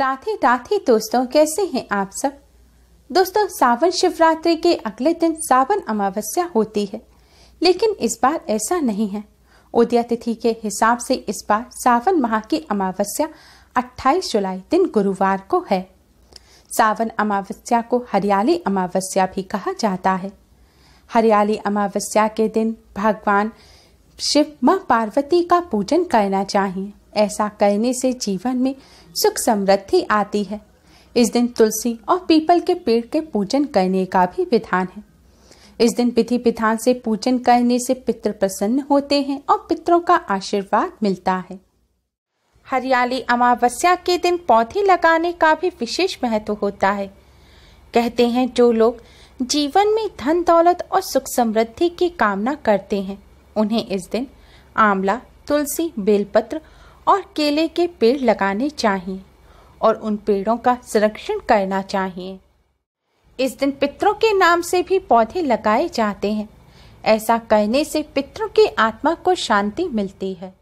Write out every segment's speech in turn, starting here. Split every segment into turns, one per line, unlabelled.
राधे राधे दोस्तों कैसे हैं आप सब दोस्तों सावन शिवरात्रि के अगले दिन सावन अमावस्या होती है लेकिन इस बार ऐसा नहीं है उदया तिथि के हिसाब से इस बार सावन माह की अमावस्या 28 जुलाई दिन गुरुवार को है सावन अमावस्या को हरियाली अमावस्या भी कहा जाता है हरियाली अमावस्या के दिन भगवान शिव माँ पार्वती का पूजन करना चाहिए ऐसा करने से जीवन में सुख समृद्धि आती है इस दिन तुलसी और पीपल के पेड़ के पूजन करने का भी विधान है इस दिन विधि विधान से पूजन करने से पितृ प्रसन्न होते हैं और पितरों का आशीर्वाद मिलता है हरियाली अमावस्या के दिन पौधे लगाने का भी विशेष महत्व होता है कहते हैं जो लोग जीवन में धन दौलत और सुख समृद्धि की कामना करते हैं उन्हें इस दिन आंवला तुलसी बेलपत्र और केले के पेड़ लगाने चाहिए और उन पेड़ों का संरक्षण करना चाहिए इस दिन पितरों के नाम से भी पौधे लगाए जाते हैं ऐसा करने से पितरों की आत्मा को शांति मिलती है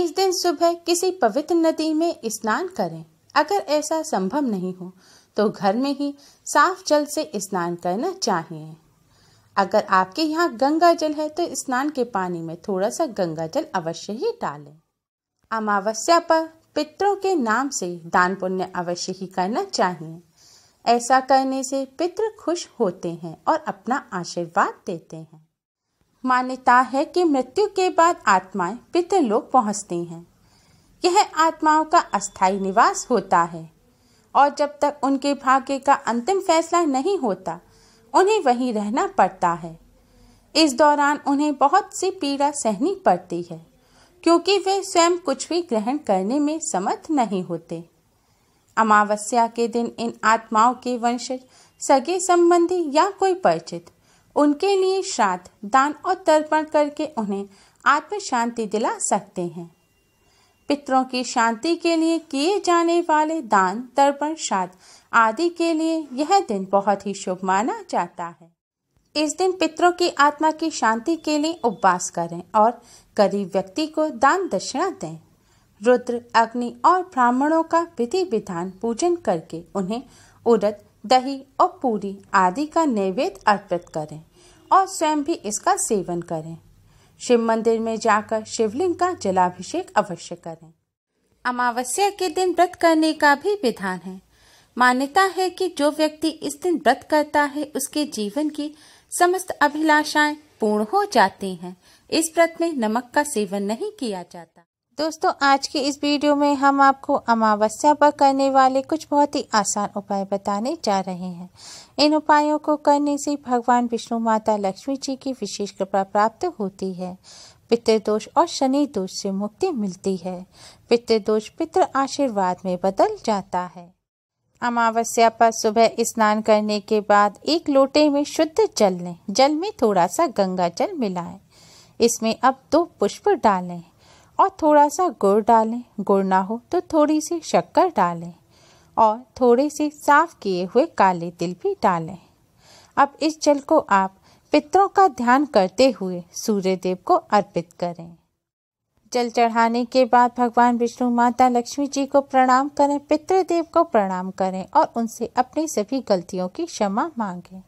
इस दिन सुबह किसी पवित्र नदी में स्नान करें अगर ऐसा संभव नहीं हो तो घर में ही साफ जल से स्नान करना चाहिए अगर आपके यहाँ गंगा जल है तो स्नान के पानी में थोड़ा सा गंगा जल अवश्य ही डालें अमावस्या पर पितरों के नाम से दान पुण्य अवश्य ही करना चाहिए ऐसा करने से पितृ खुश होते हैं और अपना आशीर्वाद देते हैं मान्यता है कि मृत्यु के बाद आत्माएं पितृलोक पहुंचती हैं यह आत्माओं का अस्थायी निवास होता है और जब तक उनके भाग्य का अंतिम फैसला नहीं होता उन्हें वहीं रहना पड़ता है इस दौरान उन्हें बहुत सी पीड़ा सहनी पड़ती है क्योंकि वे स्वयं कुछ भी ग्रहण करने में समर्थ नहीं होते अमावस्या के दिन इन आत्माओं के वंशज सगे संबंधी या कोई परिचित उनके लिए श्राद्ध दान और तर्पण करके उन्हें आत्म शांति दिला सकते हैं पितरों की शांति के लिए किए जाने वाले दान तर्पण श्राद्ध आदि के लिए यह दिन बहुत ही शुभ माना जाता है इस दिन पितरों की आत्मा की शांति के लिए उपवास करें और गरीब व्यक्ति को दान दक्षिणा दें रुद्र अग्नि और ब्राह्मणों का विधि विधान पूजन करके उन्हें उड़द दही और पूरी आदि का नैवेद्य अर्पित करें और स्वयं भी इसका सेवन करें शिव मंदिर में जाकर शिवलिंग का जलाभिषेक अवश्य करें अमावस्या के दिन व्रत करने का भी विधान है मान्यता है कि जो व्यक्ति इस दिन व्रत करता है उसके जीवन की समस्त अभिलाषाएं पूर्ण हो जाती हैं इस व्रत में नमक का सेवन नहीं किया जाता दोस्तों आज के इस वीडियो में हम आपको अमावस्या पर करने वाले कुछ बहुत ही आसान उपाय बताने जा रहे हैं इन उपायों को करने से भगवान विष्णु माता लक्ष्मी जी की विशेष कृपा प्राप्त होती है पितृदोष और शनि दोष से मुक्ति मिलती है पितृदोष पितृ आशीर्वाद में बदल जाता है अमावस्या पर सुबह स्नान करने के बाद एक लोटे में शुद्ध जल लें जल में थोड़ा सा गंगा जल मिलाएं इसमें अब दो पुष्प डालें और थोड़ा सा गुड़ डालें गुड़ ना हो तो थोड़ी सी शक्कर डालें और थोड़े से साफ किए हुए काले तिल भी डालें अब इस जल को आप पितरों का ध्यान करते हुए सूर्य देव को अर्पित करें जल चढ़ाने के बाद भगवान विष्णु माता लक्ष्मी जी को प्रणाम करें पितृदेव को प्रणाम करें और उनसे अपनी सभी गलतियों की क्षमा मांगें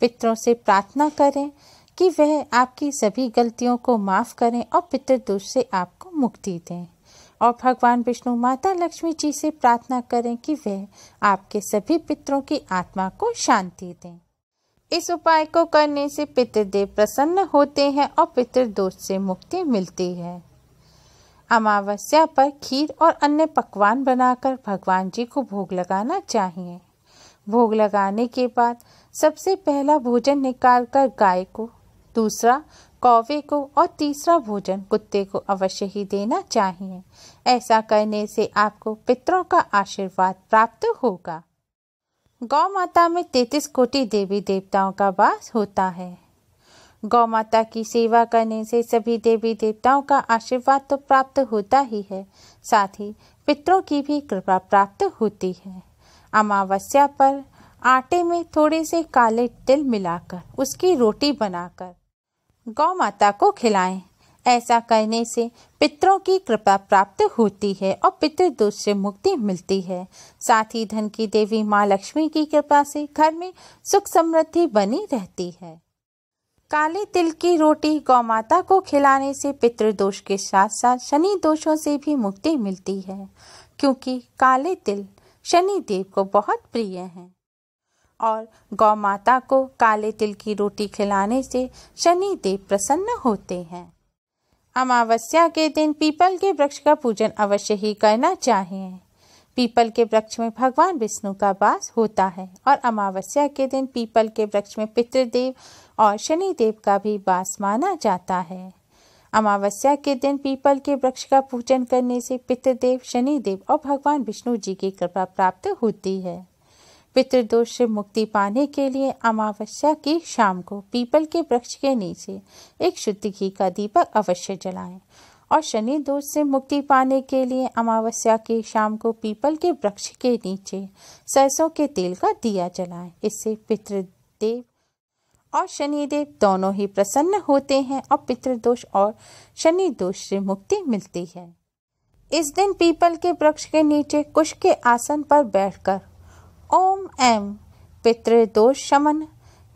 पितरों से प्रार्थना करें कि वह आपकी सभी गलतियों को माफ़ करें और पितृदोष से आपको मुक्ति दें और भगवान विष्णु माता लक्ष्मी जी से प्रार्थना करें कि वह आपके सभी पितरों की आत्मा को शांति दें इस उपाय को करने से पितृदेव प्रसन्न होते हैं और पितृदोष से मुक्ति मिलती है अमावस्या पर खीर और अन्य पकवान बनाकर भगवान जी को भोग लगाना चाहिए भोग लगाने के बाद सबसे पहला भोजन निकालकर गाय को दूसरा कौवे को और तीसरा भोजन कुत्ते को अवश्य ही देना चाहिए ऐसा करने से आपको पितरों का आशीर्वाद प्राप्त होगा गौ माता में तैतीस कोटि देवी देवताओं का वास होता है गौ माता की सेवा करने से सभी देवी देवताओं का आशीर्वाद तो प्राप्त होता ही है साथ ही पितरों की भी कृपा प्राप्त होती है अमावस्या पर आटे में थोड़े से काले तिल मिलाकर उसकी रोटी बनाकर गौ माता को खिलाएं ऐसा करने से पितरों की कृपा प्राप्त होती है और पितृदोष से मुक्ति मिलती है साथ ही धन की देवी माँ लक्ष्मी की कृपा से घर में सुख समृद्धि बनी रहती है काले तिल की रोटी गौ माता को खिलाने से पितृदोष के साथ साथ शनि दोषों से भी मुक्ति मिलती है क्योंकि काले तिल शनि देव को बहुत प्रिय हैं और गौ माता को काले तिल की रोटी खिलाने से शनि देव प्रसन्न होते हैं अमावस्या के दिन पीपल के वृक्ष का पूजन अवश्य ही करना चाहिए पीपल के वृक्ष में भगवान विष्णु का वास होता है और अमावस्या के दिन पीपल के वृक्ष में पितृदेव और शनिदेव का भी वास माना जाता है अमावस्या के दिन पीपल के वृक्ष का पूजन करने से पितृदेव शनिदेव और भगवान विष्णु जी की कृपा प्राप्त होती है पितृदोष से मुक्ति पाने के लिए अमावस्या की शाम को पीपल के वृक्ष के नीचे एक शुद्ध घी का दीपक अवश्य जलाएं और शनि दोष से मुक्ति पाने के लिए अमावस्या की शाम को पीपल के वृक्ष के नीचे सरसों के तेल का दिया जलाएं इससे पितृदेव और शनिदेव दोनों ही प्रसन्न होते हैं और पितृदोष और शनि दोष से मुक्ति मिलती है इस दिन पीपल के वृक्ष के नीचे कुश के आसन पर बैठकर ओम एम पितृदोष शमन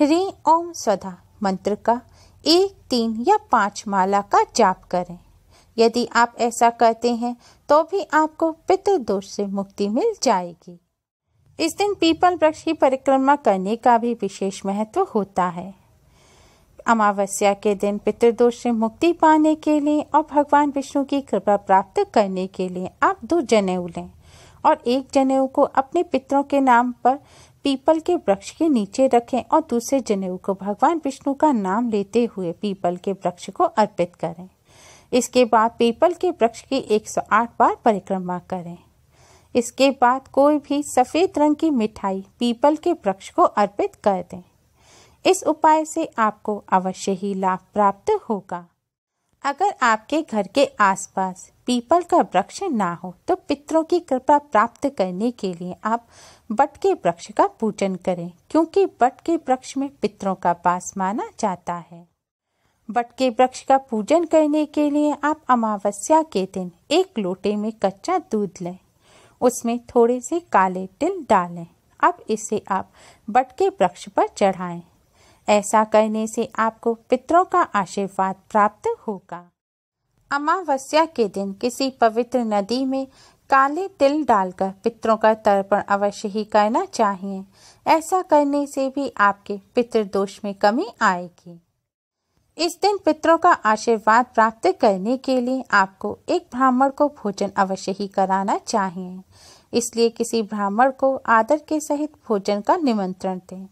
ह्री ओम स्वधा मंत्र का एक तीन या पांच माला का जाप करें यदि आप ऐसा करते हैं तो भी आपको पितृदोष से मुक्ति मिल जाएगी इस दिन पीपल वृक्ष की परिक्रमा करने का भी विशेष महत्व होता है अमावस्या के दिन पितृदोष से मुक्ति पाने के लिए और भगवान विष्णु की कृपा प्राप्त करने के लिए आप दो जनेऊ लें और एक जनेऊ को अपने पितरों के नाम पर पीपल के वृक्ष के नीचे रखें और दूसरे जनेऊ को भगवान विष्णु का नाम लेते हुए पीपल के वृक्ष को अर्पित करें इसके बाद पीपल के वृक्ष की 108 बार परिक्रमा करें इसके बाद कोई भी सफ़ेद रंग की मिठाई पीपल के वृक्ष को अर्पित कर दें इस उपाय से आपको अवश्य ही लाभ प्राप्त होगा अगर आपके घर के आसपास पीपल का वृक्ष ना हो तो पितरों की कृपा प्राप्त करने के लिए आप बट के वृक्ष का पूजन करें क्योंकि बट के वृक्ष में पितरों का पास माना जाता है बट के वृक्ष का पूजन करने के लिए आप अमावस्या के दिन एक लोटे में कच्चा दूध लें उसमें थोड़े से काले तिल डालें अब इसे आप बट के वृक्ष पर चढ़ाएं। ऐसा करने से आपको पितरों का आशीर्वाद प्राप्त होगा अमावस्या के दिन किसी पवित्र नदी में काले तिल डालकर पितरों का तर्पण अवश्य ही करना चाहिए ऐसा करने से भी आपके पितृदोष में कमी आएगी इस दिन पितरों का आशीर्वाद प्राप्त करने के लिए आपको एक ब्राह्मण को भोजन अवश्य ही कराना चाहिए इसलिए किसी ब्राह्मण को आदर के सहित भोजन का निमंत्रण दें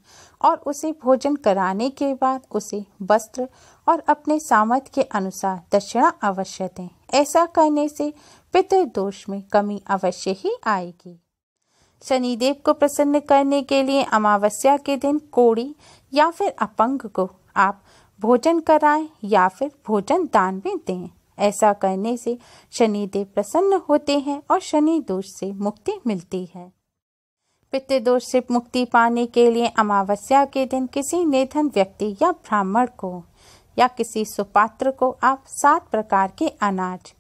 और उसे भोजन कराने के बाद उसे वस्त्र और अपने सामर्थ्य के अनुसार दक्षिणा अवश्य दें ऐसा करने से पितृ दोष में कमी अवश्य ही आएगी शनिदेव को प्रसन्न करने के लिए अमावस्या के दिन कोड़ी या फिर अपंग को आप भोजन कराएं या फिर भोजन दान में दें ऐसा करने से शनिदेव प्रसन्न होते हैं और शनि दोष से मुक्ति मिलती है पितृदोष से मुक्ति पाने के लिए अमावस्या के दिन किसी निधन व्यक्ति या ब्राह्मण को या किसी सुपात्र को आप सात प्रकार के अनाज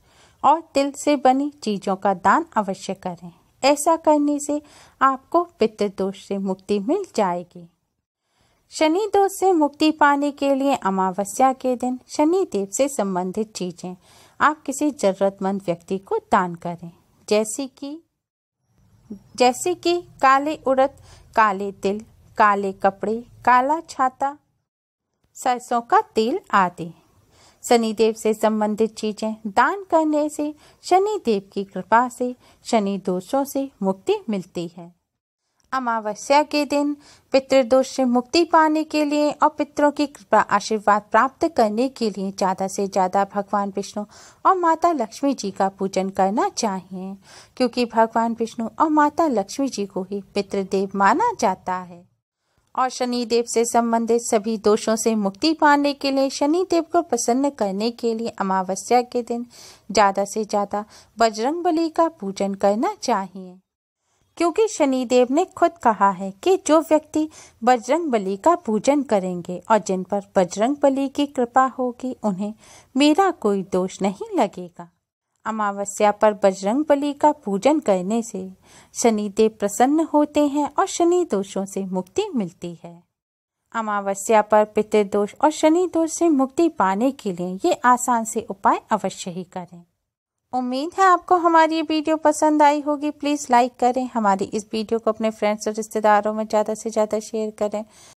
और तिल से बनी चीज़ों का दान अवश्य करें ऐसा करने से आपको पितृदोष से मुक्ति मिल जाएगी शनि दोष से मुक्ति पाने के लिए अमावस्या के दिन शनि देव से संबंधित चीजें आप किसी जरूरतमंद व्यक्ति को दान करें जैसे कि जैसे कि काले उड़द काले तिल काले कपड़े काला छाता सरसों का तेल आदि शनिदेव से संबंधित चीजें दान करने से शनिदेव की कृपा से शनि दोषों से मुक्ति मिलती है अमावस्या के दिन पितृदोष से मुक्ति पाने के लिए और पितरों की कृपा आशीर्वाद प्राप्त करने के लिए ज़्यादा से ज़्यादा भगवान विष्णु और माता लक्ष्मी जी का पूजन करना चाहिए क्योंकि भगवान विष्णु और माता लक्ष्मी जी को ही पितृदेव माना जाता है और शनि देव से संबंधित सभी दोषों से मुक्ति पाने के लिए शनि देव को प्रसन्न करने के लिए अमावस्या के दिन ज़्यादा से ज़्यादा बजरंग बली का पूजन करना चाहिए क्योंकि शनिदेव ने खुद कहा है कि जो व्यक्ति बजरंग बली का पूजन करेंगे और जिन पर बजरंग बली की कृपा होगी उन्हें मेरा कोई दोष नहीं लगेगा अमावस्या पर बजरंग बली का पूजन करने से शनिदेव प्रसन्न होते हैं और शनि दोषों से मुक्ति मिलती है अमावस्या पर पितृदोष और शनि दोष से मुक्ति पाने के लिए ये आसान से उपाय अवश्य ही करें उम्मीद है आपको हमारी ये वीडियो पसंद आई होगी प्लीज़ लाइक करें हमारी इस वीडियो को अपने फ्रेंड्स और रिश्तेदारों में ज़्यादा से ज़्यादा शेयर करें